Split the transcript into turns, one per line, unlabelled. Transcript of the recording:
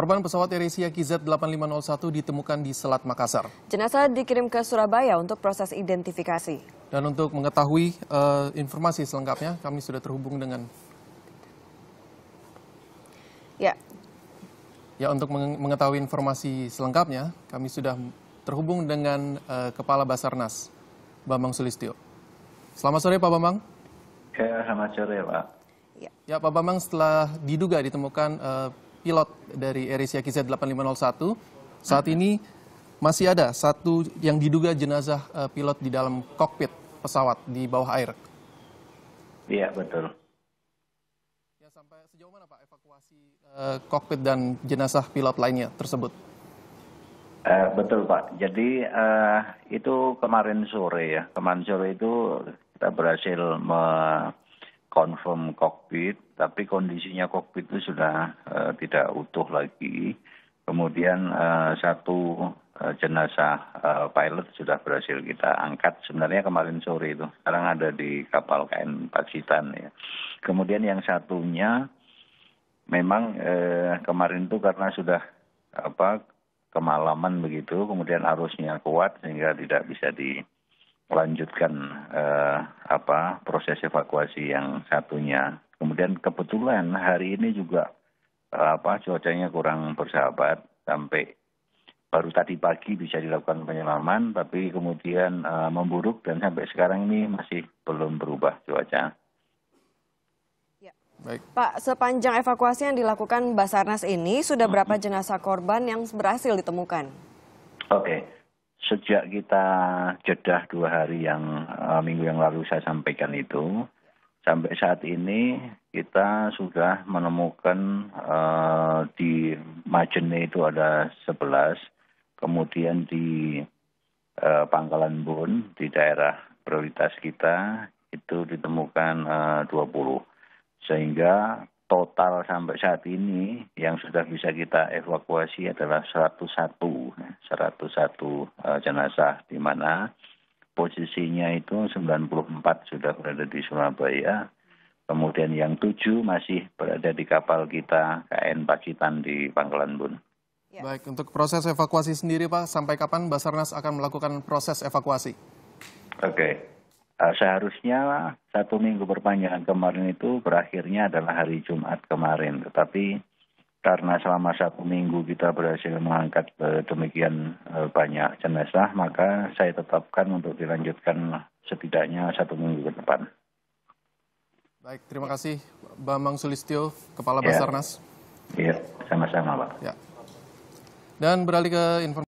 Korban pesawat Asia KZ8501 ditemukan di Selat Makassar. Jenazah dikirim ke Surabaya untuk proses identifikasi. Dan untuk mengetahui uh, informasi selengkapnya, kami sudah terhubung dengan... Ya. Ya, untuk mengetahui informasi selengkapnya, kami sudah terhubung dengan uh, Kepala Basarnas, Bambang Sulistio. Selamat sore, Pak Bambang.
Ya, selamat sore, Pak.
Ya, ya Pak Bambang, setelah diduga ditemukan... Uh, pilot dari Erisia KZ8501. Saat ini masih ada satu yang diduga jenazah eh, pilot di dalam kokpit pesawat di bawah air.
Iya, betul. Ya,
sampai sejauh mana Pak evakuasi eh, kokpit dan jenazah pilot lainnya tersebut?
Eh, betul Pak. Jadi eh, itu kemarin sore ya. Kemarin sore itu kita berhasil me confirm kokpit, tapi kondisinya kokpit itu sudah uh, tidak utuh lagi. Kemudian uh, satu uh, jenazah uh, pilot sudah berhasil kita angkat sebenarnya kemarin sore itu. Sekarang ada di kapal KN Pacitan ya. Kemudian yang satunya memang uh, kemarin itu karena sudah apa kemalaman begitu, kemudian arusnya kuat sehingga tidak bisa di melanjutkan uh, apa proses evakuasi yang satunya. Kemudian kebetulan hari ini juga uh, apa cuacanya kurang bersahabat sampai baru tadi pagi bisa dilakukan penyelaman tapi kemudian uh, memburuk dan sampai sekarang ini masih belum berubah cuaca. Ya. Baik.
Pak, sepanjang evakuasi yang dilakukan Basarnas ini sudah hmm. berapa jenazah korban yang berhasil ditemukan?
Oke. Okay sejak kita jedah dua hari yang uh, minggu yang lalu saya sampaikan itu, sampai saat ini kita sudah menemukan uh, di Majene itu ada 11, kemudian di uh, Pangkalan Bun di daerah prioritas kita itu ditemukan uh, 20. Sehingga total sampai saat ini yang sudah bisa kita evakuasi adalah 101. 101 eh, jenazah di mana posisinya itu 94 sudah berada di Surabaya. Kemudian yang tujuh masih berada di kapal kita KN Pacitan di Pangkalan Bun.
Ya. Baik, untuk proses evakuasi sendiri Pak, sampai kapan Basarnas akan melakukan proses
evakuasi? Oke, okay. uh, eh, seharusnya satu minggu perpanjangan kemarin itu berakhirnya adalah hari Jumat kemarin. Tetapi karena selama satu minggu kita berhasil mengangkat eh, demikian eh, banyak jenazah, maka saya tetapkan untuk dilanjutkan setidaknya satu minggu ke depan.
Baik, terima kasih Bambang Sulistyo, Kepala ya. Basarnas. Iya, sama-sama Pak. Ya. Dan beralih ke informasi.